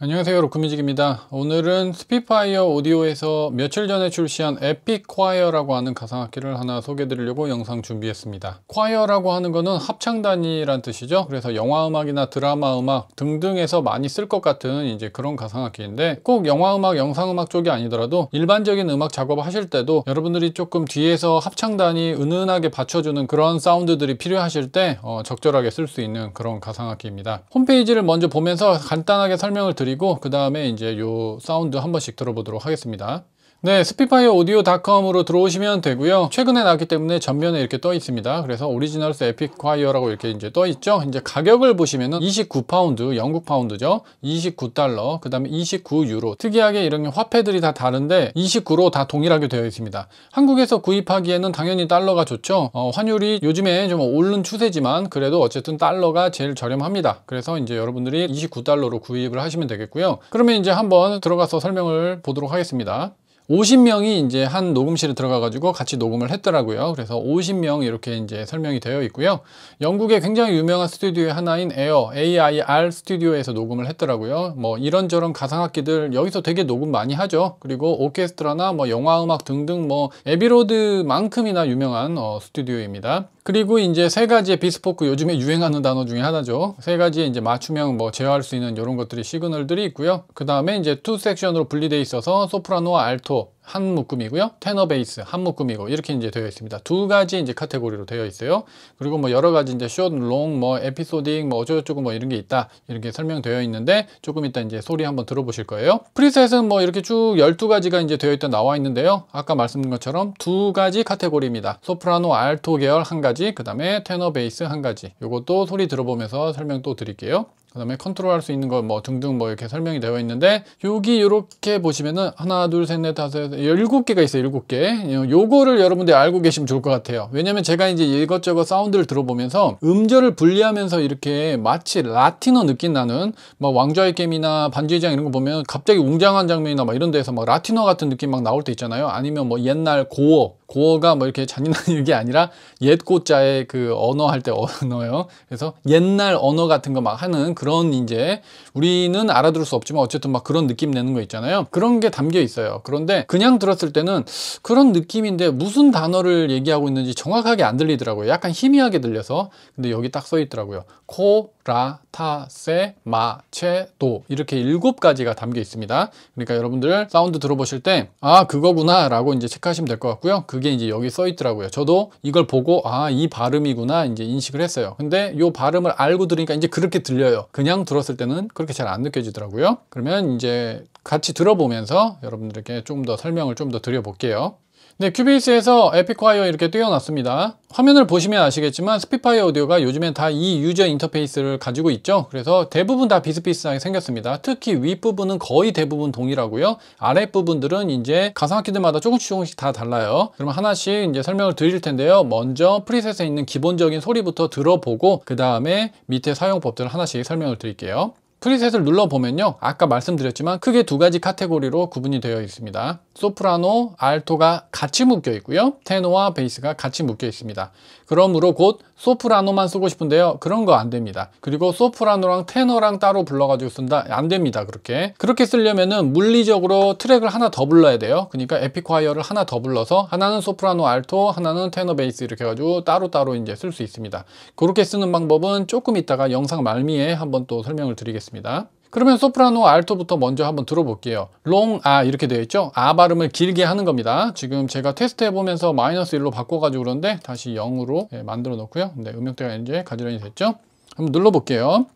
안녕하세요 로크뮤직입니다 오늘은 스피파이어 오디오에서 며칠 전에 출시한 에픽 콰이어라고 하는 가상악기를 하나 소개 해 드리려고 영상 준비했습니다 콰이어라고 하는 거는 합창단이란 뜻이죠 그래서 영화음악이나 드라마 음악 등등에서 많이 쓸 것 같은 이제 그런 가상악기인데 꼭 영화음악 영상음악 쪽이 아니더라도 일반적인 음악 작업 하실 때도 여러분들이 조금 뒤에서 합창단이 은은하게 받쳐주는 그런 사운드들이 필요하실 때 어, 적절하게 쓸 수 있는 그런 가상악기입니다 홈페이지를 먼저 보면서 간단하게 설명을 드릴게요 드리고 그 다음에 이제 요 사운드 한 번씩 들어보도록 하겠습니다. 네, 스피파이어 오디오닷컴으로 들어오시면 되고요. 최근에 나왔기 때문에 전면에 이렇게 떠 있습니다. 그래서 오리지널스 에픽콰이어라고 이렇게 이제 떠 있죠. 이제 가격을 보시면은 29파운드, 영국 파운드죠. 29달러, 그다음에 29유로. 특이하게 이런 화폐들이 다 다른데 29로 다 동일하게 되어 있습니다. 한국에서 구입하기에는 당연히 달러가 좋죠. 어, 환율이 요즘에 좀 오른 추세지만 그래도 어쨌든 달러가 제일 저렴합니다. 그래서 이제 여러분들이 29달러로 구입을 하시면 되겠고요. 그러면 이제 한번 들어가서 설명을 보도록 하겠습니다. 50명이 이제 한 녹음실에 들어가가지고 같이 녹음을 했더라고요. 그래서 50명 이렇게 이제 설명이 되어 있고요. 영국의 굉장히 유명한 스튜디오의 하나인 에어 AIR 스튜디오에서 녹음을 했더라고요. 뭐 이런저런 가상악기들 여기서 되게 녹음 많이 하죠. 그리고 오케스트라나 뭐 영화음악 등등 뭐 에비로드만큼이나 유명한 어, 스튜디오입니다. 그리고 이제 세 가지의 비스포크 요즘에 유행하는 단어 중에 하나죠. 세 가지의 이제 맞춤형 뭐 제어할 수 있는 이런 것들이 시그널들이 있고요. 그 다음에 이제 투 섹션으로 분리되어 있어서 소프라노와 알토 한 묶음이고요. 테너 베이스 한 묶음이고 이렇게 이제 되어 있습니다. 두 가지 이제 카테고리로 되어 있어요. 그리고 뭐 여러 가지 이제 숏, 롱, 뭐 에피소딩, 뭐 어쩌고저쩌고 뭐 이런 게 있다. 이렇게 설명되어 있는데 조금 이따 이제 소리 한번 들어보실 거예요. 프리셋은 뭐 이렇게 쭉 12가지가 이제 되어 있다 나와 있는데요. 아까 말씀드린 것처럼 두 가지 카테고리입니다. 소프라노, 알토 계열 한 가지, 그다음에 테너 베이스 한 가지. 요것도 소리 들어보면서 설명 또 드릴게요. 그 다음에 컨트롤 할 수 있는 거 뭐 등등 뭐 이렇게 설명이 되어 있는데 여기 이렇게 보시면은 하나 둘 셋 넷 다섯 일곱 개가 있어요 일곱 개 요거를 여러분들이 알고 계시면 좋을 것 같아요 왜냐면 제가 이제 이것저것 사운드를 들어보면서 음절을 분리하면서 이렇게 마치 라틴어 느낌 나는 뭐 왕좌의 게임이나 반지의 장 이런 거 보면 갑자기 웅장한 장면이나 막 이런 데서 막 라틴어 같은 느낌 막 나올 때 있잖아요 아니면 뭐 옛날 고어 고어가 뭐 이렇게 잔인한 게 아니라 옛 고자의 그 언어 할 때 언어요 그래서 옛날 언어 같은 거 막 하는 그런 그런 이제 우리는 알아들을 수 없지만 어쨌든 막 그런 느낌 내는 거 있잖아요. 그런 게 담겨 있어요. 그런데 그냥 들었을 때는 그런 느낌인데 무슨 단어를 얘기하고 있는지 정확하게 안 들리더라고요. 약간 희미하게 들려서 근데 여기 딱 써 있더라고요. 코, 라, 타, 세, 마, 체, 도 이렇게 일곱 가지가 담겨 있습니다. 그러니까 여러분들 사운드 들어보실 때 아 그거구나 라고 이제 체크하시면 될 것 같고요. 그게 이제 여기 써 있더라고요. 저도 이걸 보고 아 이 발음이구나 이제 인식을 했어요. 근데 요 발음을 알고 들으니까 이제 그렇게 들려요. 그냥 들었을 때는 그렇게 잘 안 느껴지더라고요. 그러면 이제 같이 들어보면서 여러분들께좀 더 설명을 좀 더 드려볼게요. 네, 큐베이스에서 에픽화이어 이렇게 띄워놨습니다. 화면을 보시면 아시겠지만 스피파이어 오디오가 요즘엔 다 이 유저 인터페이스를 가지고 있죠. 그래서 대부분 다 비슷비슷하게 생겼습니다. 특히 윗부분은 거의 대부분 동일하고요. 아랫부분들은 이제 가상학기들마다 조금씩 조금씩 다 달라요. 그럼 하나씩 이제 설명을 드릴 텐데요. 먼저 프리셋에 있는 기본적인 소리부터 들어보고 그 다음에 밑에 사용법들을 하나씩 설명을 드릴게요. 프리셋을 눌러보면요 아까 말씀드렸지만 크게 두 가지 카테고리로 구분이 되어 있습니다 소프라노, 알토가 같이 묶여 있고요 테너와 베이스가 같이 묶여 있습니다 그러므로 곧 소프라노만 쓰고 싶은데요 그런 거 안 됩니다 그리고 소프라노랑 테너랑 따로 불러가지고 쓴다 안 됩니다 그렇게 그렇게 쓰려면은 물리적으로 트랙을 하나 더 불러야 돼요 그러니까 에픽콰이어를 하나 더 불러서 하나는 소프라노 알토 하나는 테너 베이스 이렇게 해가지고 따로따로 이제 쓸 수 있습니다 그렇게 쓰는 방법은 조금 있다가 영상 말미에 한번 또 설명을 드리겠습니다 그러면 소프라노 알토부터 먼저 한번 들어볼게요 롱 아 이렇게 되어 있죠 아 발음을 길게 하는 겁니다 지금 제가 테스트 해보면서 마이너스 1로 바꿔가지고 그런데 다시 0으로 네, 예, 만들어 놓고요 네, 음역대가 이제 가지런히 됐죠 한번 눌러볼게요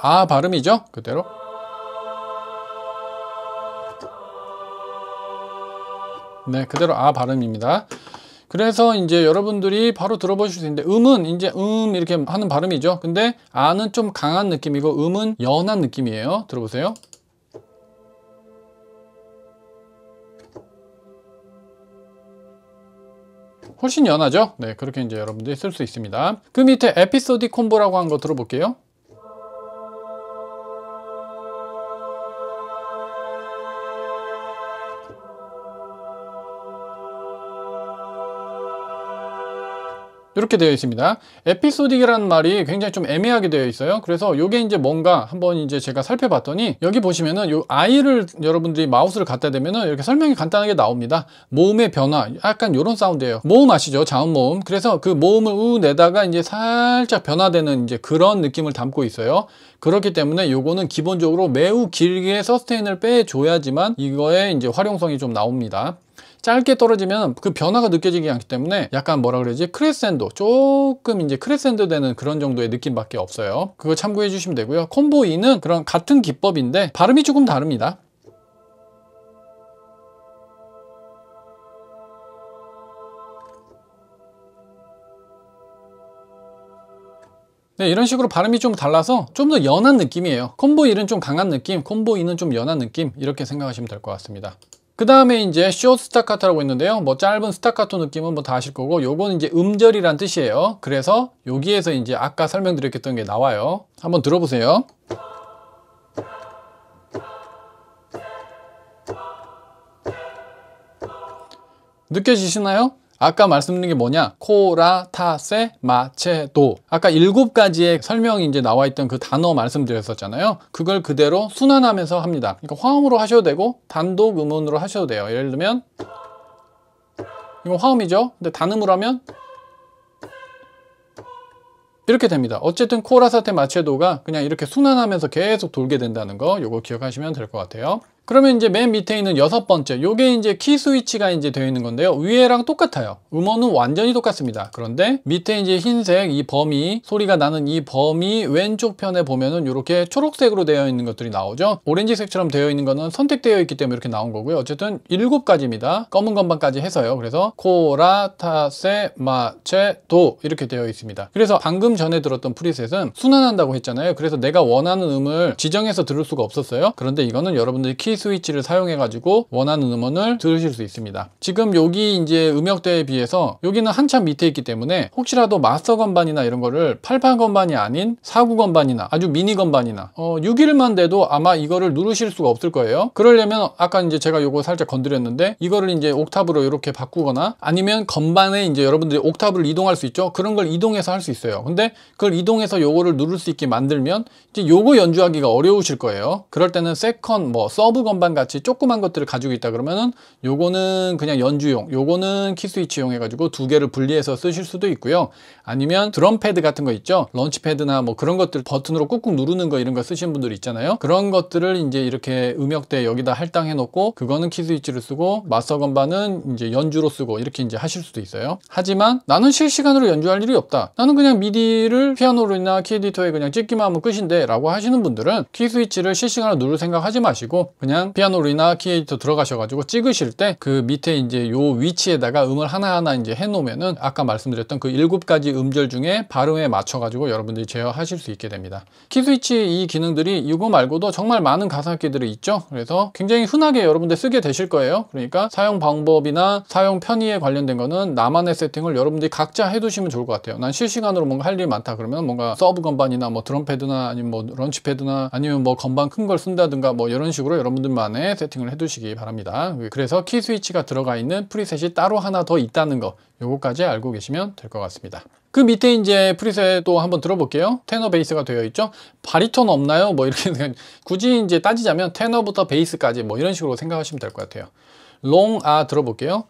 아 발음이죠 그대로 네 그대로 아 발음입니다 그래서 이제 여러분들이 바로 들어보실 수 있는데 음은 이제 음 이렇게 하는 발음이죠. 근데 아는 좀 강한 느낌이고 음은 연한 느낌이에요. 들어보세요. 훨씬 연하죠? 네, 그렇게 이제 여러분들이 쓸 수 있습니다. 그 밑에 에피소디 콤보라고 한 거 들어볼게요. 이렇게 되어 있습니다. 에피소딕이라는 말이 굉장히 좀 애매하게 되어 있어요. 그래서 이게 이제 뭔가 한번 이제 제가 살펴봤더니 여기 보시면은 요 I를 여러분들이 마우스를 갖다 대면은 이렇게 설명이 간단하게 나옵니다. 모음의 변화, 약간 이런 사운드예요. 모음 아시죠? 자음 모음. 그래서 그 모음을 우 내다가 이제 살짝 변화되는 이제 그런 느낌을 담고 있어요. 그렇기 때문에 요거는 기본적으로 매우 길게 서스테인을 빼줘야지만 이거의 이제 활용성이 좀 나옵니다. 짧게 떨어지면 그 변화가 느껴지지 않기 때문에 약간 뭐라 그러지 크레센도 조금 이제 크레센도 되는 그런 정도의 느낌밖에 없어요 그거 참고해 주시면 되고요 콤보 2는 그런 같은 기법인데 발음이 조금 다릅니다 네, 이런 식으로 발음이 좀 달라서 좀 더 연한 느낌이에요 콤보 1은 좀 강한 느낌, 콤보 2는 좀 연한 느낌 이렇게 생각하시면 될 것 같습니다 그 다음에 이제 쇼 스타카토라고 있는데요 뭐 짧은 스타카토 느낌은 뭐 다 아실 거고 요건 이제 음절이란 뜻이에요 그래서 여기에서 이제 아까 설명드렸던 게 나와요 한번 들어보세요 느껴지시나요? 아까 말씀드린 게 뭐냐? 코라, 타세, 마체, 도. 아까 일곱 가지의 설명이 이제 나와 있던 그 단어 말씀드렸었잖아요. 그걸 그대로 순환하면서 합니다. 그러니까 화음으로 하셔도 되고 단독 음원으로 하셔도 돼요. 예를 들면 이거 화음이죠? 근데 단음으로 하면 이렇게 됩니다. 어쨌든 코라사테 마체도가 그냥 이렇게 순환하면서 계속 돌게 된다는 거 요거 기억하시면 될 것 같아요. 그러면 이제 맨 밑에 있는 여섯 번째 요게 이제 키 스위치가 이제 되어 있는 건데요 위에랑 똑같아요 음원은 완전히 똑같습니다 그런데 밑에 이제 흰색 이 범위 소리가 나는 이 범위 왼쪽 편에 보면은 이렇게 초록색으로 되어 있는 것들이 나오죠 오렌지색처럼 되어 있는 거는 선택되어 있기 때문에 이렇게 나온 거고요 어쨌든 일곱 가지입니다 검은 건반까지 해서요 그래서 코라 타세 마체 도 이렇게 되어 있습니다 그래서 방금 전에 들었던 프리셋은 순환한다고 했잖아요 그래서 내가 원하는 음을 지정해서 들을 수가 없었어요 그런데 이거는 여러분들이 키 스위치를 사용해 가지고 원하는 음원을 들으실 수 있습니다 지금 여기 이제 음역대에 비해서 여기는 한참 밑에 있기 때문에 혹시라도 마스터 건반이나 이런 거를 88 건반이 아닌 49 건반이나 아주 미니 건반이나 어, 6일만 돼도 아마 이거를 누르실 수가 없을 거예요 그러려면 아까 이제 제가 요거 살짝 건드렸는데 이거를 이제 옥탑으로 이렇게 바꾸거나 아니면 건반에 이제 여러분들이 옥탑을 이동할 수 있죠 그런 걸 이동해서 할 수 있어요 근데 그걸 이동해서 요거를 누를 수 있게 만들면 이제 요거 연주하기가 어려우실 거예요 그럴 때는 세컨 뭐 서브 건반 같이 조그만 것들을 가지고 있다 그러면은 요거는 그냥 연주용, 요거는 키스위치용 해가지고 두 개를 분리해서 쓰실 수도 있고요. 아니면 드럼 패드 같은 거 있죠. 런치 패드나 뭐 그런 것들 버튼으로 꾹꾹 누르는 거 이런 거쓰신 분들 있잖아요. 그런 것들을 이제 이렇게 음역대 여기다 할당해 놓고 그거는 키스위치를 쓰고 마스터 건반은 이제 연주로 쓰고 이렇게 이제 하실 수도 있어요. 하지만 나는 실시간으로 연주할 일이 없다. 나는 그냥 미디를 피아노로나 키 에디터에 그냥 찍기만 하면 끝인데 라고 하시는 분들은 키 스위치를 실시간으로 누를 생각하지 마시고 그냥 그냥 피아노리나 키에이터 들어가셔가지고 찍으실 때 그 밑에 이제 요 위치에다가 음을 하나하나 이제 해놓으면은 아까 말씀드렸던 그 일곱 가지 음절 중에 발음에 맞춰가지고 여러분들이 제어하실 수 있게 됩니다. 키스위치 이 기능들이 이거 말고도 정말 많은 가상악기들이 있죠. 그래서 굉장히 흔하게 여러분들 쓰게 되실 거예요. 그러니까 사용 방법이나 사용 편의에 관련된 거는 나만의 세팅을 여러분들이 각자 해두시면 좋을 것 같아요. 난 실시간으로 뭔가 할일이 많다 그러면 뭔가 서브 건반이나 뭐 드럼패드나 아니면 뭐 런치패드나 아니면 뭐 건반 큰 걸 쓴다든가 뭐 이런 식으로 여러분들 여러만의 세팅을 해두시기 바랍니다. 그래서 키 스위치가 들어가 있는 프리셋이 따로 하나 더 있다는 거 요거까지 알고 계시면 될 것 같습니다. 그 밑에 이제 프리셋도 한번 들어볼게요. 테너 베이스가 되어 있죠. 바리톤 없나요? 뭐 이렇게 굳이 이제 따지자면 테너부터 베이스까지 뭐 이런 식으로 생각하시면 될 것 같아요. 롱 아 들어볼게요.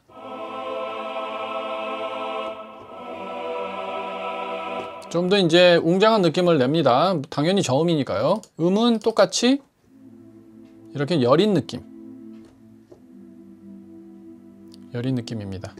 좀 더 이제 웅장한 느낌을 냅니다. 당연히 저음이니까요. 음은 똑같이 이렇게 여린 느낌 여린 느낌입니다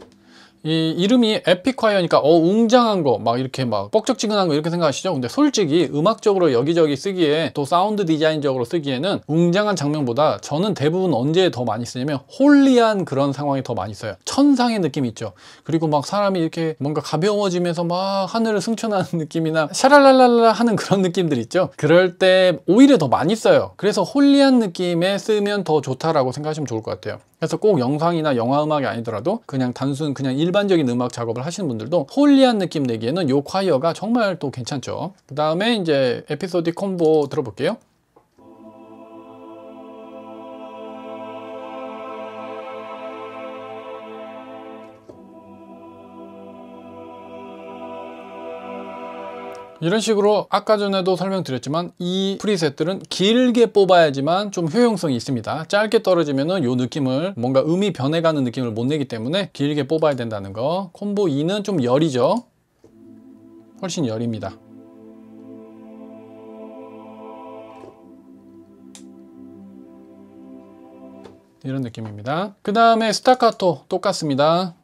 이 이름이 에픽화이어니까 어 웅장한 거 막 이렇게 막 뻑적지근한 거 이렇게 생각하시죠 근데 솔직히 음악적으로 여기저기 쓰기에 또 사운드 디자인적으로 쓰기에는 웅장한 장면보다 저는 대부분 언제 더 많이 쓰냐면 홀리한 그런 상황이 더 많이 써요 천상의 느낌 이 있죠 그리고 막 사람이 이렇게 뭔가 가벼워지면서 막 하늘을 승천하는 느낌이나 샤랄랄랄라 하는 그런 느낌들 있죠 그럴 때 오히려 더 많이 써요 그래서 홀리한 느낌에 쓰면 더 좋다라고 생각하시면 좋을 것 같아요 그래서 꼭 영상이나 영화 음악이 아니더라도 그냥 단순 그냥 일반적인 음악 작업을 하시는 분들도 홀리한 느낌 내기에는 요 콰이어가 정말 또 괜찮죠 그 다음에 이제 에피소드 콤보 들어볼게요 이런 식으로 아까 전에도 설명드렸지만 이 프리셋들은 길게 뽑아야지만 좀 효용성이 있습니다 짧게 떨어지면은 요 느낌을 뭔가 음이 변해가는 느낌을 못 내기 때문에 길게 뽑아야 된다는 거 콤보 2는 좀 열이죠 훨씬 열입니다 이런 느낌입니다 그 다음에 스타카토 똑같습니다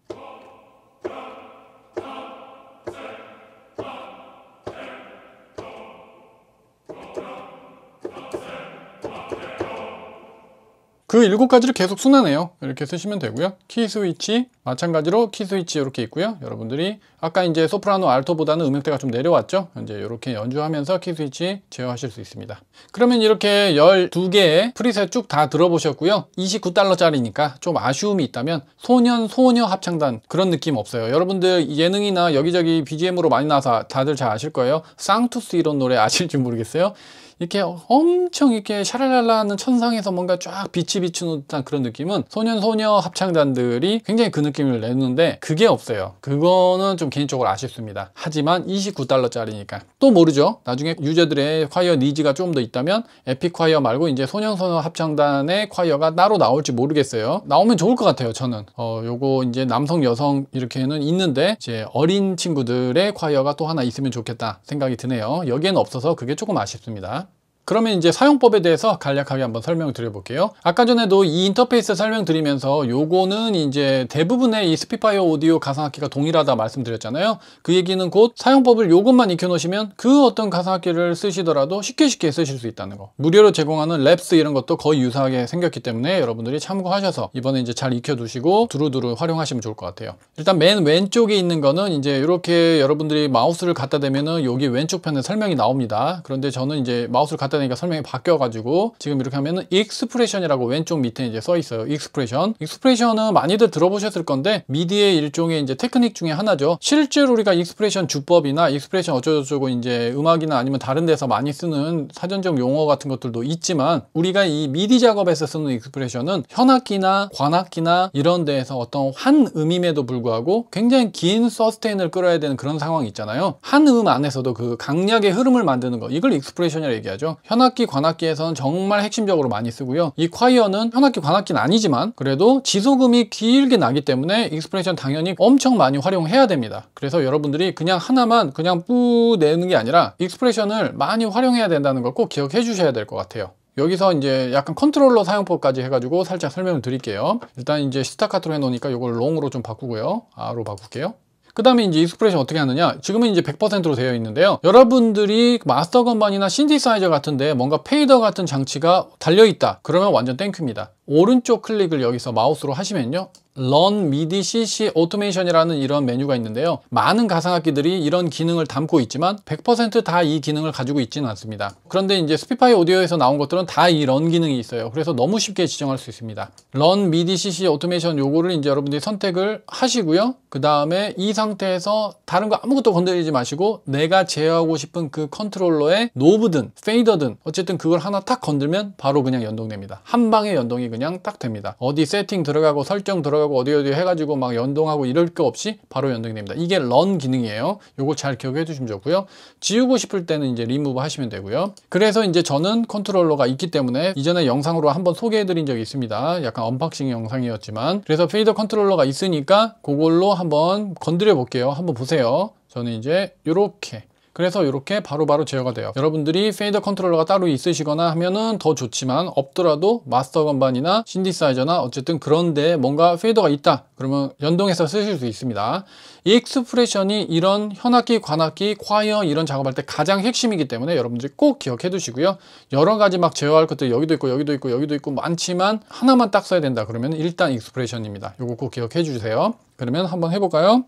그7 가지를 계속 순환해요. 이렇게 쓰시면 되고요. 키 스위치, 마찬가지로 키 스위치 이렇게 있고요. 여러분들이 아까 이제 소프라노 알토보다는 음역대가 좀 내려왔죠. 이제 이렇게 연주하면서 키 스위치 제어하실 수 있습니다. 그러면 이렇게 12개의 프리셋 쭉 다 들어보셨고요. 29달러짜리니까 좀 아쉬움이 있다면 소년 소녀 합창단 그런 느낌 없어요. 여러분들 예능이나 여기저기 BGM으로 많이 나와서 다들 잘 아실 거예요. 쌍투스 이런 노래 아실지 모르겠어요. 이렇게 엄청 이렇게 샤랄랄라 하는 천상에서 뭔가 쫙 빛이 비추는 듯한 그런 느낌은 소년소녀 합창단들이 굉장히 그 느낌 느낌을 냈는데 그게 없어요. 그거는 좀 개인적으로 아쉽습니다. 하지만 29달러짜리니까 또 모르죠. 나중에 유저들의 콰이어 니즈가 좀 더 있다면 에픽 콰이어 말고 이제 소년소녀 합창단의 콰이어가 따로 나올지 모르겠어요. 나오면 좋을 것 같아요. 저는 어 요거 이제 남성 여성 이렇게는 있는데 이제 어린 친구들의 콰이어가 또 하나 있으면 좋겠다 생각이 드네요. 여기에는 없어서 그게 조금 아쉽습니다. 그러면 이제 사용법에 대해서 간략하게 한번 설명을 드려볼게요. 아까 전에도 이 인터페이스 설명드리면서 요거는 이제 대부분의 이 스피파이어 오디오 가상악기가 동일하다 말씀드렸잖아요. 그 얘기는 곧 사용법을 요것만 익혀놓으시면 그 어떤 가상악기를 쓰시더라도 쉽게 쉽게 쓰실 수 있다는 거. 무료로 제공하는 랩스 이런 것도 거의 유사하게 생겼기 때문에 여러분들이 참고하셔서 이번에 이제 잘 익혀두시고 두루두루 활용하시면 좋을 것 같아요. 일단 맨 왼쪽에 있는 거는 이제 이렇게 여러분들이 마우스를 갖다 대면은 여기 왼쪽 편에 설명이 나옵니다. 그런데 저는 이제 마우스를 갖다 했더니 설명이 바뀌어가지고 지금 이렇게 하면은 익스프레션이라고 왼쪽 밑에 이제 써 있어요. 익스프레션. 익스프레션은 많이들 들어보셨을 건데 미디의 일종의 이제 테크닉 중에 하나죠. 실제로 우리가 익스프레션 주법이나 익스프레션 어쩌고저쩌고 이제 음악이나 아니면 다른 데서 많이 쓰는 사전적 용어 같은 것들도 있지만 우리가 이 미디 작업에서 쓰는 익스프레션은 현악기나 관악기나 이런 데에서 어떤 한 음임에도 불구하고 굉장히 긴 서스테인을 끌어야 되는 그런 상황이 있잖아요. 한 음 안에서도 그 강약의 흐름을 만드는 거 이걸 익스프레션이라고 얘기하죠. 현악기, 관악기에서는 정말 핵심적으로 많이 쓰고요. 이 콰이어는 현악기, 관악기는 아니지만 그래도 지소금이 길게 나기 때문에 익스프레션 당연히 엄청 많이 활용해야 됩니다. 그래서 여러분들이 그냥 하나만 그냥 뿌 내는 게 아니라 익스프레션을 많이 활용해야 된다는 걸 꼭 기억해 주셔야 될 것 같아요. 여기서 이제 약간 컨트롤러 사용법까지 해가지고 살짝 설명을 드릴게요. 일단 이제 스타카트로 해놓으니까 이걸 롱으로 좀 바꾸고요. 아로 바꿀게요. 그 다음에 이제 익스프레션 어떻게 하느냐 지금은 이제 100%로 되어 있는데요 여러분들이 마스터 건반이나 신디사이저 같은데 뭔가 페이더 같은 장치가 달려있다 그러면 완전 땡큐입니다 오른쪽 클릭을 여기서 마우스로 하시면요 런 미디 CC 오토메이션이라는 이런 메뉴가 있는데요. 많은 가상악기들이 이런 기능을 담고 있지만 100%다 이 기능을 가지고 있지는 않습니다. 그런데 이제 스피파이 오디오에서 나온 것들은 다이런 기능이 있어요. 그래서 너무 쉽게 지정할 수 있습니다. 런 미디 CC 오토메이션 요거를 이제 여러분들이 선택을 하시고요. 그 다음에 이 상태에서 다른 거 아무것도 건드리지 마시고 내가 제어하고 싶은 그 컨트롤러의 노브든 페이더든 어쨌든 그걸 하나 탁 건들면 바로 그냥 연동됩니다. 한 방에 연동이 그냥 딱 됩니다. 어디 세팅 들어가고 설정 들어가고 연결하고 어디 어디 해가지고 막 연동하고 이럴 거 없이 바로 연동됩니다. 이 이게 런 기능이에요. 요거 잘 기억해 주시면 좋고요. 지우고 싶을 때는 이제 리무브 하시면 되고요. 그래서 이제 저는 컨트롤러가 있기 때문에 이전에 영상으로 한번 소개해 드린 적이 있습니다. 약간 언박싱 영상이었지만 그래서 페이더 컨트롤러가 있으니까 그걸로 한번 건드려 볼게요. 한번 보세요. 저는 이제 이렇게 그래서 이렇게 바로바로 제어가 돼요 여러분들이 페이더 컨트롤러가 따로 있으시거나 하면은 더 좋지만 없더라도 마스터 건반이나 신디사이저나 어쨌든 그런데 뭔가 페이더가 있다 그러면 연동해서 쓰실 수 있습니다 이 익스프레션이 이런 현악기, 관악기, 콰이어 이런 작업할 때 가장 핵심이기 때문에 여러분들이 꼭 기억해 두시고요 여러 가지 막 제어할 것들 여기도 있고 여기도 있고 여기도 있고 많지만 하나만 딱 써야 된다 그러면 일단 익스프레션입니다 요거 꼭 기억해 주세요 그러면 한번 해볼까요?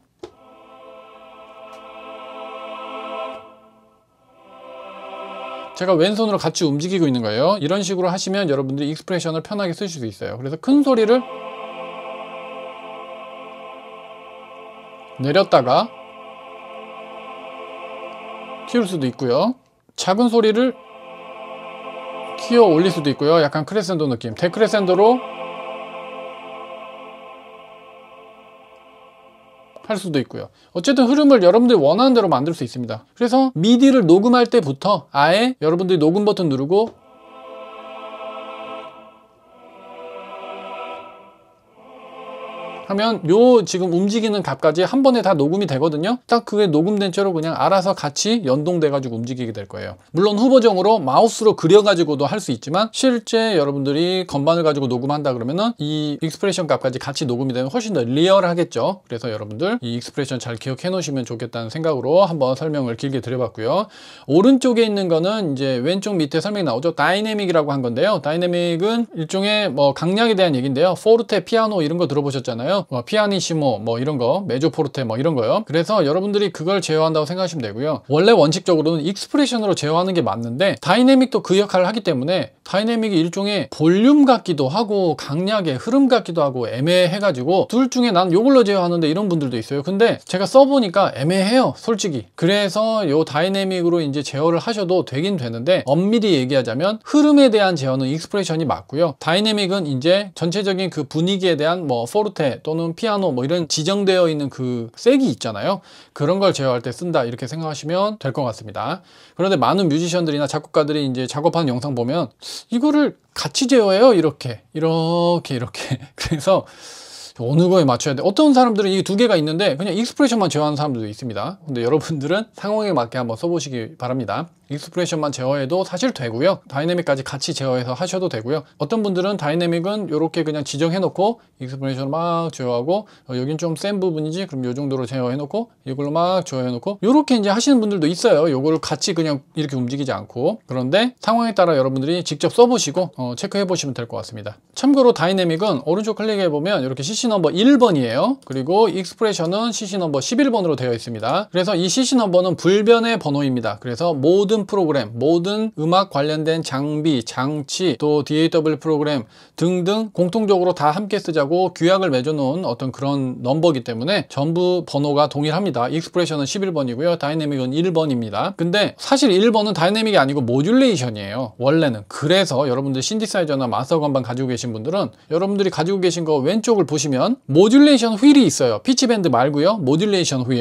제가 왼손으로 같이 움직이고 있는 거예요. 이런 식으로 하시면 여러분들이 익스프레션을 편하게 쓰실 수 있어요. 그래서 큰 소리를 내렸다가 키울 수도 있고요. 작은 소리를 키워 올릴 수도 있고요. 약간 크레센도 느낌. 데크레센도로 할 수도 있고요 어쨌든 흐름을 여러분들이 원하는 대로 만들 수 있습니다 그래서 미디를 녹음할 때부터 아예 여러분들이 녹음 버튼 누르고 하면 요 지금 움직이는 값까지 한 번에 다 녹음이 되거든요 딱 그게 녹음된 채로 그냥 알아서 같이 연동돼 가지고 움직이게 될 거예요 물론 후보정으로 마우스로 그려 가지고도 할 수 있지만 실제 여러분들이 건반을 가지고 녹음한다 그러면은 이 익스프레션 값까지 같이 녹음이 되면 훨씬 더 리얼하겠죠 그래서 여러분들 이 익스프레션 잘 기억해 놓으시면 좋겠다는 생각으로 한번 설명을 길게 드려봤고요 오른쪽에 있는 거는 이제 왼쪽 밑에 설명이 나오죠 다이내믹이라고 한 건데요 다이내믹은 일종의 뭐 강약에 대한 얘기인데요 포르테 피아노 이런 거 들어보셨잖아요 있잖아요. 뭐 피아니시모 뭐 이런 거, 메조포르테 뭐 이런 거요. 그래서 여러분들이 그걸 제어한다고 생각하시면 되고요. 원래 원칙적으로는 익스프레션으로 제어하는 게 맞는데 다이내믹도 그 역할을 하기 때문에 다이내믹이 일종의 볼륨 같기도 하고 강약의 흐름 같기도 하고 애매해가지고 둘 중에 난 요걸로 제어하는데 이런 분들도 있어요. 근데 제가 써보니까 애매해요. 솔직히. 그래서 요 다이내믹으로 이제 제어를 하셔도 되긴 되는데 엄밀히 얘기하자면 흐름에 대한 제어는 익스프레션이 맞고요. 다이내믹은 이제 전체적인 그 분위기에 대한 뭐 포르테 또는 피아노 뭐 이런 지정되어 있는 그 색이 있잖아요. 그런 걸 제어할 때 쓴다 이렇게 생각하시면 될 것 같습니다. 그런데 많은 뮤지션들이나 작곡가들이 이제 작업하는 영상 보면 이거를 같이 제어해요. 이렇게 이렇게 이렇게 그래서 어느 거에 맞춰야 돼 어떤 사람들은 이 두 개가 있는데 그냥 익스프레션만 제어하는 사람들도 있습니다 근데 여러분들은 상황에 맞게 한번 써보시기 바랍니다 익스프레션만 제어해도 사실 되고요 다이내믹까지 같이 제어해서 하셔도 되고요 어떤 분들은 다이내믹은 이렇게 그냥 지정해 놓고 익스프레션을 막 제어하고 어, 여긴 좀 센 부분이지 그럼 요 정도로 제어해 놓고 이걸로 막 제어해 놓고 이렇게 이제 하시는 분들도 있어요 요거를 같이 그냥 이렇게 움직이지 않고 그런데 상황에 따라 여러분들이 직접 써보시고 어, 체크해 보시면 될 것 같습니다 참고로 다이내믹은 오른쪽 클릭해 보면 이렇게 CC 넘버 1번이에요 그리고 익스프레션은 CC 넘버 11번으로 되어 있습니다 그래서 이 CC 넘버는 불변의 번호입니다 그래서 모든 모든 프로그램, 모든 음악 관련된 장비, 장치, 또 DAW 프로그램 등등 공통적으로 다 함께 쓰자고 규약을 맺어놓은 어떤 그런 넘버기 때문에 전부 번호가 동일합니다. 익스프레션은 11번이고요. 다이내믹은 1번입니다. 근데 사실 1번은 다이내믹이 아니고 모듈레이션이에요. 원래는. 그래서 여러분들 신디사이저나 마스터 건반 가지고 계신 분들은 여러분들이 가지고 계신 거 왼쪽을 보시면 모듈레이션 휠이 있어요. 피치밴드 말고요. 모듈레이션 휠.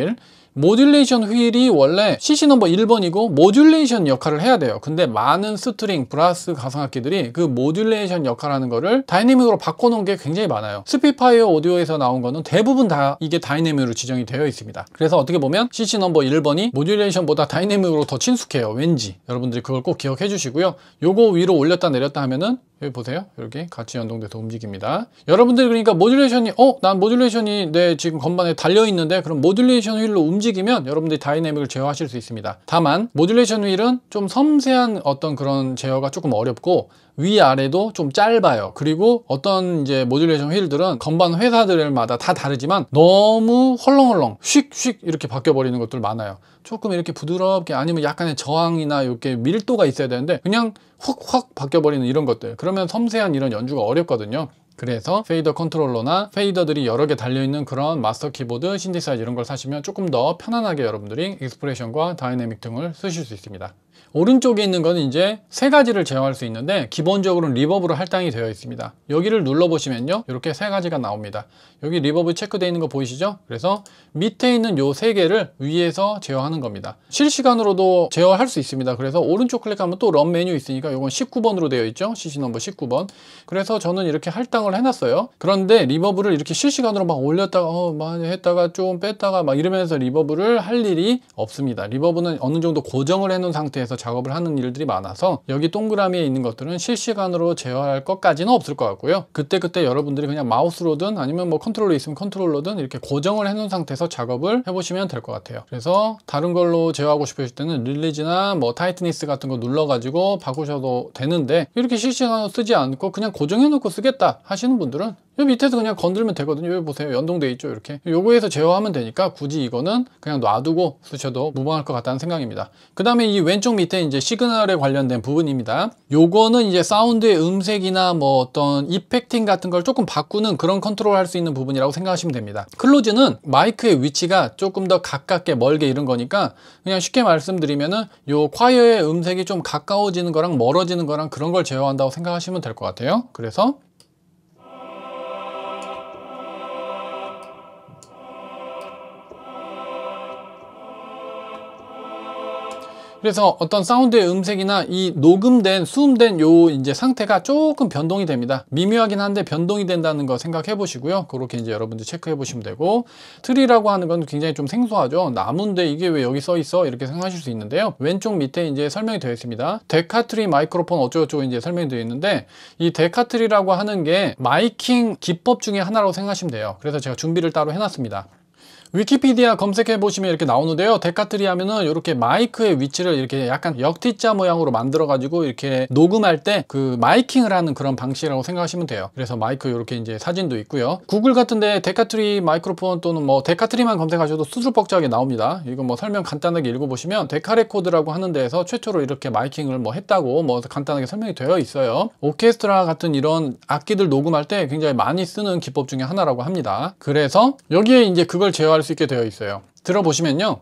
모듈레이션 휠이 원래 CC 넘버 1번이고 모듈레이션 역할을 해야 돼요 근데 많은 스트링, 브라스 가상악기들이 그 모듈레이션 역할하는 거를 다이내믹으로 바꿔놓은 게 굉장히 많아요 스피파이어 오디오에서 나온 거는 대부분 다 이게 다이내믹으로 지정이 되어 있습니다 그래서 어떻게 보면 CC 넘버 1번이 모듈레이션보다 다이내믹으로 더 친숙해요 왠지 여러분들이 그걸 꼭 기억해 주시고요 요거 위로 올렸다 내렸다 하면은 여기 보세요. 이렇게 같이 연동돼서 움직입니다. 여러분들이 그러니까 모듈레이션이 어? 난 모듈레이션이 내 지금 건반에 달려있는데 그럼 모듈레이션 휠로 움직이면 여러분들이 다이내믹을 제어하실 수 있습니다. 다만 모듈레이션 휠은 좀 섬세한 어떤 그런 제어가 조금 어렵고 위아래도 좀 짧아요. 그리고 어떤 이제 모듈레이션 휠들은 건반 회사들마다 다 다르지만 너무 헐렁헐렁 슉슉 이렇게 바뀌어버리는 것들 많아요. 조금 이렇게 부드럽게 아니면 약간의 저항이나 이렇게 밀도가 있어야 되는데 그냥 확확 바뀌어버리는 이런 것들 그러면 섬세한 이런 연주가 어렵거든요. 그래서 페이더 컨트롤러나 페이더들이 여러 개 달려있는 그런 마스터 키보드, 신디사이즈 이런 걸 사시면 조금 더 편안하게 여러분들이 익스프레션과 다이내믹 등을 쓰실 수 있습니다. 오른쪽에 있는 거는 이제 세 가지를 제어할 수 있는데 기본적으로 리버브로 할당이 되어 있습니다 여기를 눌러보시면요 이렇게 세 가지가 나옵니다 여기 리버브 체크되어 있는 거 보이시죠? 그래서 밑에 있는 요 세 개를 위에서 제어하는 겁니다 실시간으로도 제어할 수 있습니다 그래서 오른쪽 클릭하면 또 런 메뉴 있으니까 이건 19번으로 되어 있죠 CC 넘버 19번 그래서 저는 이렇게 할당을 해놨어요 그런데 리버브를 이렇게 실시간으로 막 올렸다가 어, 많이 했다가 좀 뺐다가 막 이러면서 리버브를 할 일이 없습니다 리버브는 어느 정도 고정을 해놓은 상태에서 작업을 하는 일들이 많아서 여기 동그라미에 있는 것들은 실시간으로 제어할 것까지는 없을 것 같고요 그때그때 여러분들이 그냥 마우스로든 아니면 뭐 컨트롤러 있으면 컨트롤러든 이렇게 고정을 해놓은 상태에서 작업을 해보시면 될 것 같아요 그래서 다른 걸로 제어하고 싶으실 때는 릴리즈나 뭐 타이트니스 같은 거 눌러가지고 바꾸셔도 되는데 이렇게 실시간으로 쓰지 않고 그냥 고정해놓고 쓰겠다 하시는 분들은 이 밑에서 그냥 건들면 되거든요 여기 보세요 연동돼 있죠 이렇게 요거에서 제어하면 되니까 굳이 이거는 그냥 놔두고 쓰셔도 무방할 것 같다는 생각입니다 그 다음에 이 왼쪽 밑 데이터 이제 시그널에 관련된 부분입니다. 요거는 이제 사운드의 음색이나 뭐 어떤 이펙팅 같은 걸 조금 바꾸는 그런 컨트롤 할 수 있는 부분이라고 생각하시면 됩니다. 클로즈는 마이크의 위치가 조금 더 가깝게 멀게 이런 거니까 그냥 쉽게 말씀드리면은 요 콰이어의 음색이 좀 가까워지는 거랑 멀어지는 거랑 그런 걸 제어한다고 생각하시면 될 것 같아요. 그래서 그래서 어떤 사운드의 음색이나 이 녹음된 수음된 요 이제 상태가 조금 변동이 됩니다 미묘하긴 한데 변동이 된다는 거 생각해 보시고요 그렇게 이제 여러분들 체크해 보시면 되고 트리라고 하는 건 굉장히 좀 생소하죠 나무인데 이게 왜 여기 써 있어 이렇게 생각하실 수 있는데요 왼쪽 밑에 이제 설명이 되어 있습니다 데카트리 마이크로폰 어쩌고저쩌고 이제 설명이 되어 있는데 이 데카트리라고 하는 게 마이킹 기법 중에 하나라고 생각하시면 돼요 그래서 제가 준비를 따로 해놨습니다 위키피디아 검색해 보시면 이렇게 나오는데요 데카트리 하면은 이렇게 마이크의 위치를 이렇게 약간 역티자 모양으로 만들어 가지고 이렇게 녹음할 때 그 마이킹을 하는 그런 방식이라고 생각하시면 돼요 그래서 마이크 이렇게 이제 사진도 있고요 구글 같은데 데카트리 마이크로폰 또는 뭐 데카트리만 검색하셔도 수두벅적하게 나옵니다 이거 뭐 설명 간단하게 읽어보시면 데카레코드라고 하는 데에서 최초로 이렇게 마이킹을 뭐 했다고 뭐 간단하게 설명이 되어 있어요 오케스트라 같은 이런 악기들 녹음할 때 굉장히 많이 쓰는 기법 중에 하나라고 합니다 그래서 여기에 이제 그걸 제어 들어수 있게 되어 있어요 들어보시면요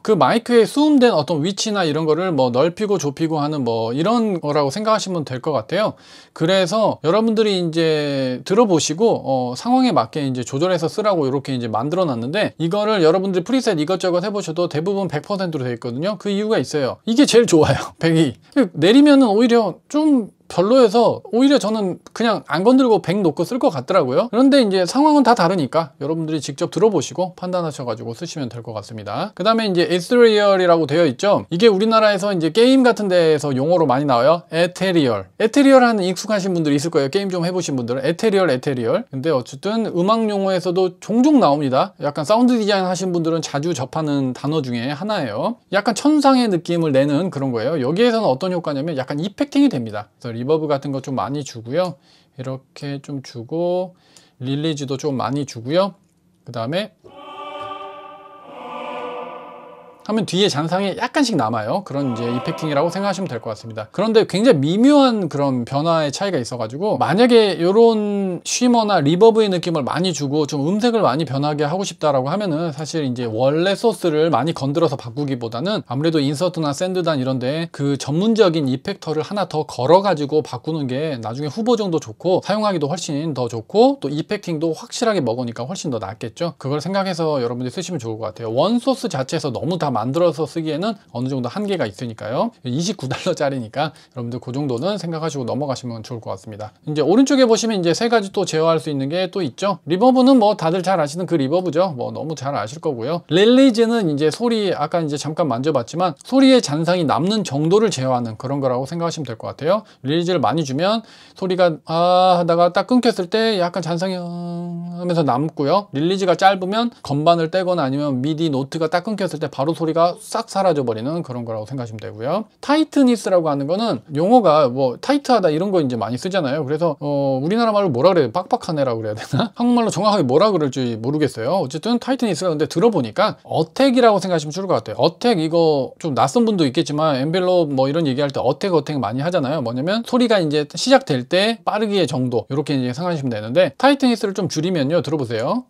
그 마이크에 수음된 어떤 위치나 이런 거를 뭐 넓히고 좁히고 하는 뭐 이런 거라고 생각하시면 될 것 같아요 그래서 여러분들이 이제 들어보시고 어 상황에 맞게 이제 조절해서 쓰라고 이렇게 이제 만들어 놨는데 이거를 여러분들 이 프리셋 이것저것 해보셔도 대부분 100%로 되어 있거든요 그 이유가 있어요 이게 제일 좋아요 102 내리면은 오히려 좀 별로해서 오히려 저는 그냥 안 건들고 100 놓고 쓸 것 같더라고요 그런데 이제 상황은 다 다르니까 여러분들이 직접 들어보시고 판단하셔가지고 쓰시면 될 것 같습니다 그 다음에 이제 에스리얼이라고 되어 있죠 이게 우리나라에서 이제 게임 같은 데에서 용어로 많이 나와요 에테리얼 에테리얼 하는 익숙하신 분들이 있을 거예요 게임 좀 해보신 분들은 에테리얼 에테리얼 근데 어쨌든 음악 용어에서도 종종 나옵니다 약간 사운드 디자인 하신 분들은 자주 접하는 단어 중에 하나예요 약간 천상의 느낌을 내는 그런 거예요 여기에서는 어떤 효과냐면 약간 이펙팅이 됩니다 그래서 리버브 같은 거 좀 많이 주고요. 이렇게 좀 주고 릴리즈도좀 많이 주고요. 그 다음에 하면 뒤에 잔상에 약간씩 남아요. 그런 이제 이펙팅이라고 생각하시면 될 것 같습니다. 그런데 굉장히 미묘한 그런 변화의 차이가 있어가지고 만약에 이런 쉬머나 리버브의 느낌을 많이 주고 좀 음색을 많이 변하게 하고 싶다라고 하면은 사실 이제 원래 소스를 많이 건드려서 바꾸기보다는 아무래도 인서트나 샌드단 이런데 그 전문적인 이펙터를 하나 더 걸어가지고 바꾸는 게 나중에 후보정도 좋고 사용하기도 훨씬 더 좋고 또 이펙팅도 확실하게 먹으니까 훨씬 더 낫겠죠. 그걸 생각해서 여러분들이 쓰시면 좋을 것 같아요. 원 소스 자체에서 너무 다 만들어서 쓰기에는 어느 정도 한계가 있으니까요 29달러짜리니까 여러분들 그 정도는 생각하시고 넘어가시면 좋을 것 같습니다 이제 오른쪽에 보시면 이제 세 가지 또 제어할 수 있는 게 또 있죠 리버브는 뭐 다들 잘 아시는 그 리버브죠 뭐 너무 잘 아실 거고요 릴리즈는 이제 소리 아까 이제 잠깐 만져봤지만 소리의 잔상이 남는 정도를 제어하는 그런 거라고 생각하시면 될 것 같아요 릴리즈를 많이 주면 소리가 아 하다가 딱 끊겼을 때 약간 잔상이 음 하면서 남고요 릴리즈가 짧으면 건반을 떼거나 아니면 미디 노트가 딱 끊겼을 때 바로 소리 소리가 싹 사라져 버리는 그런 거라고 생각하시면 되고요. 타이트니스라고 하는 거는 용어가 뭐 타이트하다 이런 거 이제 많이 쓰잖아요. 그래서 어, 우리나라 말로 뭐라 그래요? 빡빡하네라고 그래야 되나? 한국말로 정확하게 뭐라 그럴지 모르겠어요. 어쨌든 타이트니스가 근데 들어보니까 어택이라고 생각하시면 좋을 것 같아요. 어택 이거 좀 낯선 분도 있겠지만 엠벨롭 뭐 이런 얘기할 때 어택 어택 많이 하잖아요. 뭐냐면 소리가 이제 시작될 때 빠르기의 정도 이렇게 이제 생각하시면 되는데 타이트니스를 좀 줄이면요. 들어보세요.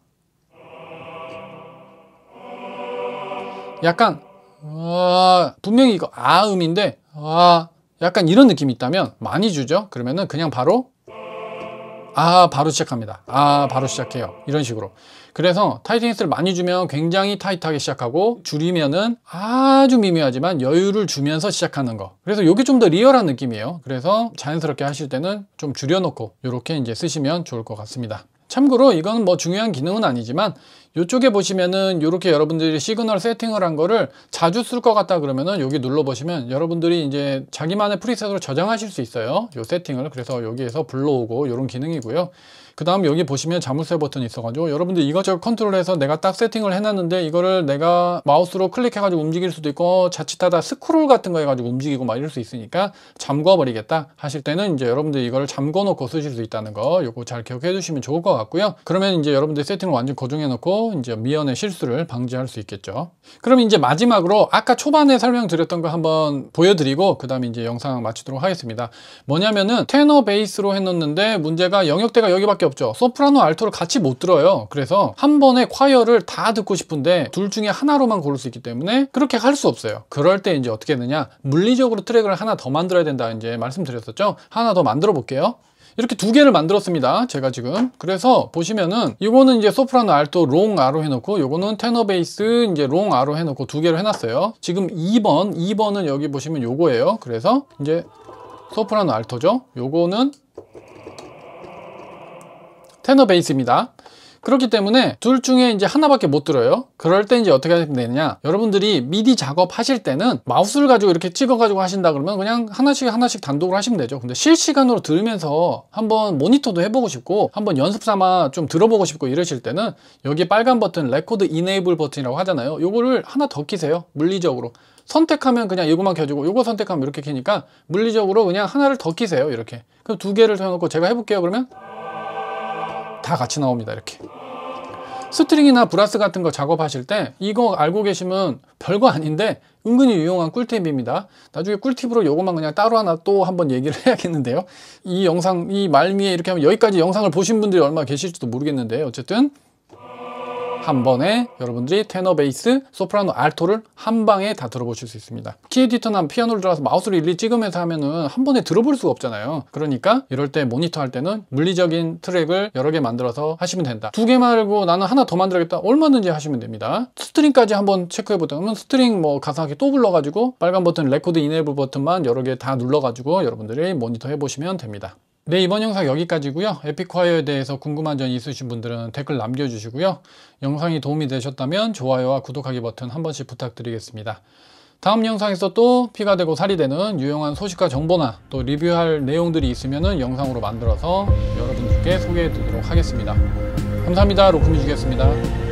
약간 아, 분명히 이거 아음인데 아 약간 이런 느낌이 있다면 많이 주죠? 그러면은 그냥 바로 아 바로 시작합니다 아 바로 시작해요 이런 식으로 그래서 타이트니스를 많이 주면 굉장히 타이트하게 시작하고 줄이면은 아주 미묘하지만 여유를 주면서 시작하는 거 그래서 이게 좀 더 리얼한 느낌이에요 그래서 자연스럽게 하실 때는 좀 줄여놓고 이렇게 이제 쓰시면 좋을 것 같습니다 참고로 이건 뭐 중요한 기능은 아니지만 이쪽에 보시면은 이렇게 여러분들이 시그널 세팅을 한 거를 자주 쓸 것 같다 그러면은 여기 눌러보시면 여러분들이 이제 자기만의 프리셋으로 저장하실 수 있어요 요 세팅을 그래서 여기에서 불러오고 이런 기능이고요 그 다음 여기 보시면 자물쇠 버튼이 있어가지고 여러분들 이것저것 컨트롤해서 내가 딱 세팅을 해놨는데 이거를 내가 마우스로 클릭해가지고 움직일 수도 있고 어, 자칫하다 스크롤 같은 거 해가지고 움직이고 막 이럴 수 있으니까 잠궈버리겠다 하실 때는 이제 여러분들 이걸 잠궈놓고 쓰실 수 있다는 거 요거 잘 기억해 주시면 좋을 것 같고요 그러면 이제 여러분들 세팅을 완전 고정해놓고 이제 미연의 실수를 방지할 수 있겠죠 그럼 이제 마지막으로 아까 초반에 설명드렸던 거 한번 보여드리고 그 다음에 이제 영상 마치도록 하겠습니다 뭐냐면은 테너 베이스로 해놓는데 문제가 영역대가 여기밖에 없죠 소프라노 알토를 같이 못 들어요 그래서 한 번에 콰이어를 다 듣고 싶은데 둘 중에 하나로만 고를 수 있기 때문에 그렇게 할 수 없어요 그럴 때 이제 어떻게 되느냐 물리적으로 트랙을 하나 더 만들어야 된다 이제 말씀드렸었죠 하나 더 만들어 볼게요 이렇게 두 개를 만들었습니다 제가 지금 그래서 보시면은 이거는 이제 소프라노 알토 롱 아로 해놓고 이거는 테너 베이스 이제 롱 아로 해놓고 두 개를 해놨어요 지금 2번 2번은 여기 보시면 요거예요 그래서 이제 소프라노 알토죠 요거는 테너 베이스입니다. 그렇기 때문에 둘 중에 이제 하나밖에 못 들어요 그럴 때 이제 어떻게 하면 되느냐 여러분들이 미디 작업하실 때는 마우스를 가지고 이렇게 찍어 가지고 하신다 그러면 그냥 하나씩 하나씩 단독으로 하시면 되죠 근데 실시간으로 들으면서 한번 모니터도 해보고 싶고 한번 연습 삼아 좀 들어보고 싶고 이러실 때는 여기 빨간 버튼 레코드 이네이블 버튼이라고 하잖아요 요거를 하나 더 키세요 물리적으로 선택하면 그냥 이거만 켜주고 이거 선택하면 이렇게 켜니까 물리적으로 그냥 하나를 더 키세요 이렇게 그럼 두 개를 켜놓고 제가 해볼게요 그러면 다 같이 나옵니다 이렇게 스트링이나 브라스 같은 거 작업하실 때 이거 알고 계시면 별거 아닌데 은근히 유용한 꿀팁입니다 나중에 꿀팁으로 요것만 그냥 따로 하나 또 한번 얘기를 해야겠는데요 이 영상 이 말미에 이렇게 하면 여기까지 영상을 보신 분들이 얼마 계실지도 모르겠는데 어쨌든 한 번에 여러분들이 테너 베이스, 소프라노 알토를 한 방에 다 들어보실 수 있습니다. 키 에디터나 피아노를 들어서 마우스를 일일이 찍으면서 하면은 한 번에 들어볼 수가 없잖아요. 그러니까 이럴 때 모니터 할 때는 물리적인 트랙을 여러 개 만들어서 하시면 된다. 두 개 말고 나는 하나 더 만들겠다. 얼마든지 하시면 됩니다. 스트링까지 한번 체크해 보자면 스트링 뭐 가상하게 또 불러가지고 빨간 버튼 레코드 이네이블 버튼만 여러 개 다 눌러가지고 여러분들이 모니터 해보시면 됩니다. 네 이번 영상 여기까지고요 에픽화이어에 대해서 궁금한 점 있으신 분들은 댓글 남겨주시고요 영상이 도움이 되셨다면 좋아요와 구독하기 버튼 한 번씩 부탁드리겠습니다 다음 영상에서 또 피가 되고 살이 되는 유용한 소식과 정보나 또 리뷰할 내용들이 있으면 영상으로 만들어서 여러분들께 소개해 드리도록 하겠습니다 감사합니다 로크뮤직이었습니다